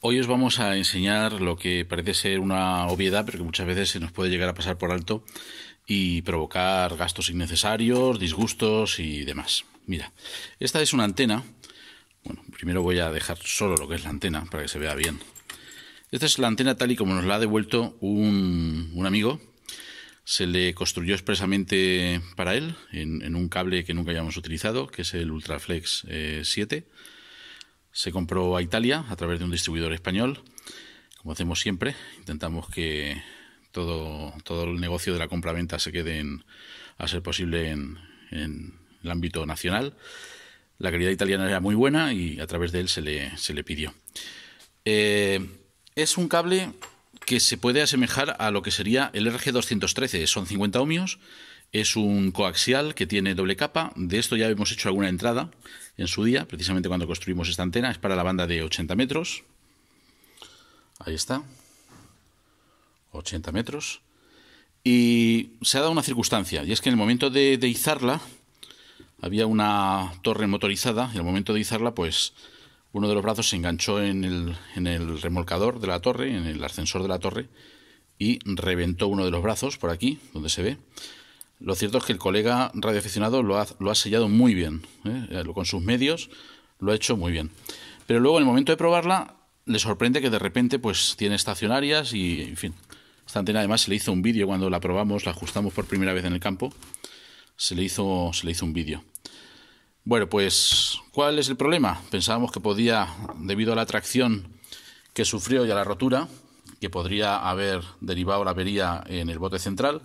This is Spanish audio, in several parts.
Hoy os vamos a enseñar lo que parece ser una obviedad, pero que muchas veces se nos puede llegar a pasar por alto y provocar gastos innecesarios, disgustos y demás. Mira, esta es una antena. Bueno, primero voy a dejar solo lo que es la antena para que se vea bien. Esta es la antena tal y como nos la ha devuelto un, amigo. Se le construyó expresamente para él en, un cable que nunca hayamos utilizado, que es el Ultraflex 7 eh, se compró a Italia a través de un distribuidor español. Como hacemos siempre, intentamos que todo, el negocio de la compra-venta se quede, a ser posible, en, el ámbito nacional. La calidad italiana era muy buena y a través de él se le, pidió. Eh, es un cable que se puede asemejar a lo que sería el RG213. Son 50 ohmios es un coaxial que tiene doble capa. De esto ya hemos hecho alguna entrada en su día, precisamente cuando construimos esta antena. Es para la banda de 80 metros. Ahí está. 80 metros. Y se ha dado una circunstancia, y es que en el momento de, izarla, había una torre motorizada, y en el momento de izarla, pues uno de los brazos se enganchó en el remolcador de la torre, en el ascensor de la torre, y reventó uno de los brazos por aquí, donde se ve. Lo cierto es que el colega radioaficionado lo ha, lo ha sellado muy bien, ¿eh? con sus medios lo ha hecho muy bien. Pero luego en el momento de probarla le sorprende que de repente pues tiene estacionarias y en fin. Esta además se le hizo un vídeo cuando la probamos, la ajustamos por primera vez en el campo. Se le hizo, se le hizo un vídeo. Bueno, pues ¿cuál es el problema? Pensábamos que podía, debido a la tracción que sufrió y a la rotura, que podría haber derivado la avería en el bote central,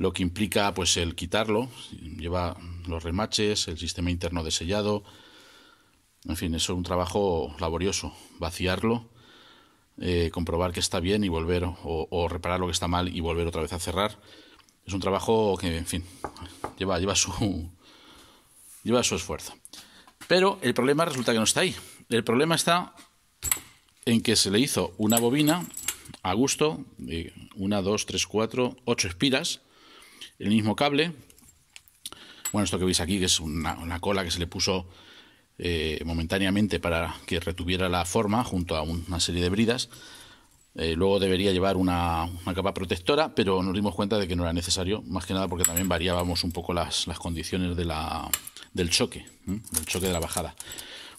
lo que implica pues el quitarlo, lleva los remaches, el sistema interno de sellado, en fin, es un trabajo laborioso, vaciarlo, eh, comprobar que está bien y volver, o, reparar lo que está mal y volver otra vez a cerrar. Es un trabajo que, en fin, lleva, lleva, su, lleva su esfuerzo. Pero el problema resulta que no está ahí. El problema está en que se le hizo una bobina a gusto, de eh, una, dos, tres, cuatro, ocho espiras, el mismo cable. Bueno, esto que veis aquí, que es una, cola que se le puso eh, momentáneamente para que retuviera la forma junto a una serie de bridas. Eh, luego debería llevar una, capa protectora, pero nos dimos cuenta de que no era necesario, más que nada porque también variábamos un poco las, condiciones del choque, del choque de la bajada.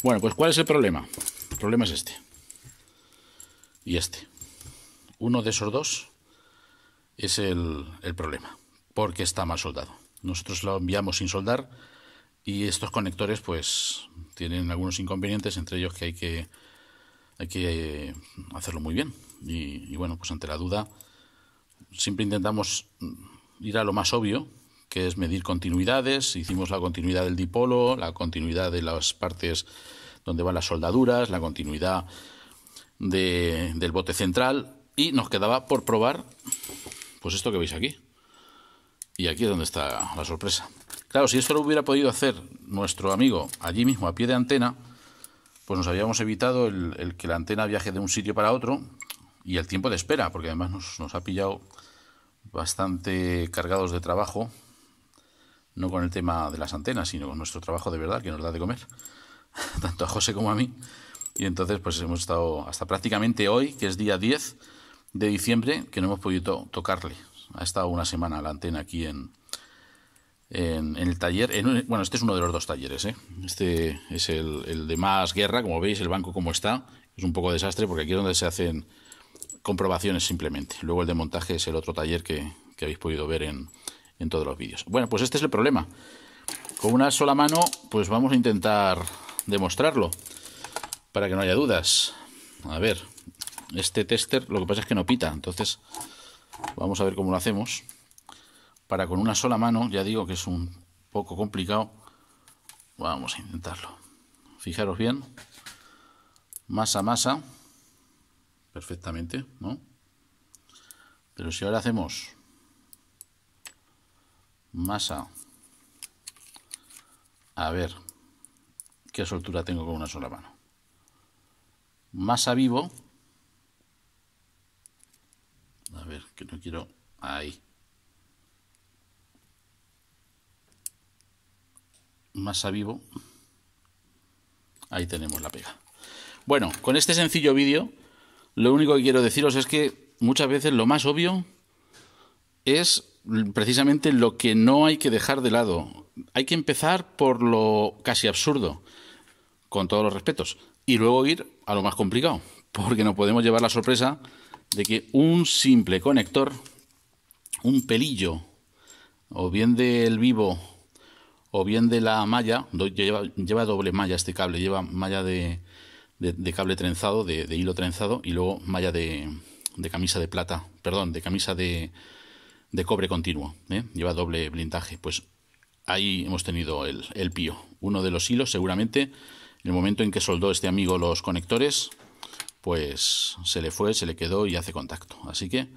Bueno, pues ¿cuál es el problema? El problema es este. Y este. Uno de esos dos es el problema porque está mal soldado. Nosotros lo enviamos sin soldar y estos conectores pues tienen algunos inconvenientes, entre ellos que hay que, hay que eh, hacerlo muy bien. Y, bueno, pues ante la duda siempre intentamos ir a lo más obvio, que es medir continuidades. Hicimos la continuidad del dipolo, la continuidad de las partes donde van las soldaduras, la continuidad del bote central y nos quedaba por probar pues esto que veis aquí. Y aquí es donde está la sorpresa. Claro, si esto lo hubiera podido hacer nuestro amigo allí mismo a pie de antena, pues nos habíamos evitado el, que la antena viaje de un sitio para otro y el tiempo de espera, porque además nos, ha pillado bastante cargados de trabajo, no con el tema de las antenas, sino con nuestro trabajo de verdad que nos da de comer, tanto a José como a mí. Y entonces pues hemos estado hasta prácticamente hoy, que es día 10 de diciembre, que no hemos podido tocarle ha estado una semana la antena aquí en, en, el taller. bueno, este es uno de los dos talleres. ¿eh? Este es el, de más guerra, como veis, el banco como está. Es un poco desastre porque aquí es donde se hacen comprobaciones simplemente. Luego el de montaje es el otro taller que, habéis podido ver en todos los vídeos. Bueno, pues este es el problema. Con una sola mano, pues vamos a intentar demostrarlo para que no haya dudas. A ver, este tester lo que pasa es que no pita, entonces Vamos a ver cómo lo hacemos. Para con una sola mano, ya digo que es un poco complicado. Vamos a intentarlo. Fijaros bien. Masa, masa. Perfectamente, ¿no? Pero si ahora hacemos masa. A ver, ¿qué soltura tengo con una sola mano? Masa vivo, ver, que no quiero... Ahí. Más a vivo. Ahí tenemos la pega. Bueno, con este sencillo vídeo, lo único que quiero deciros es que muchas veces lo más obvio es precisamente lo que no hay que dejar de lado. Hay que empezar por lo casi absurdo, con todos los respetos, y luego ir a lo más complicado, porque no podemos llevar la sorpresa de que un simple conector, un pelillo, o bien del vivo o bien de la malla, lleva, doble malla este cable, lleva malla de, cable trenzado, de, hilo trenzado y luego malla de, camisa de plata, perdón, de camisa de, cobre continuo, ¿eh? lleva doble blindaje. Pues ahí hemos tenido el, el pío, uno de los hilos seguramente, en el momento en que soldó este amigo los conectores, pues se le fue, se le quedó y hace contacto. Así que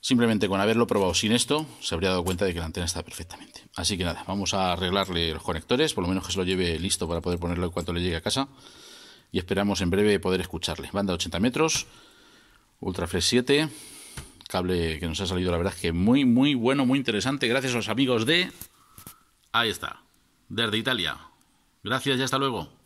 simplemente con haberlo probado sin esto, se habría dado cuenta de que la antena está perfectamente. Así que nada, vamos a arreglarle los conectores, por lo menos que se lo lleve listo para poder ponerlo en cuanto le llegue a casa. Y esperamos en breve poder escucharle. Banda 80 metros, Ultrafresh 7, cable que nos ha salido, la verdad es que muy, muy bueno, muy interesante. Gracias a los amigos de... Ahí está, desde Italia. Gracias y hasta luego.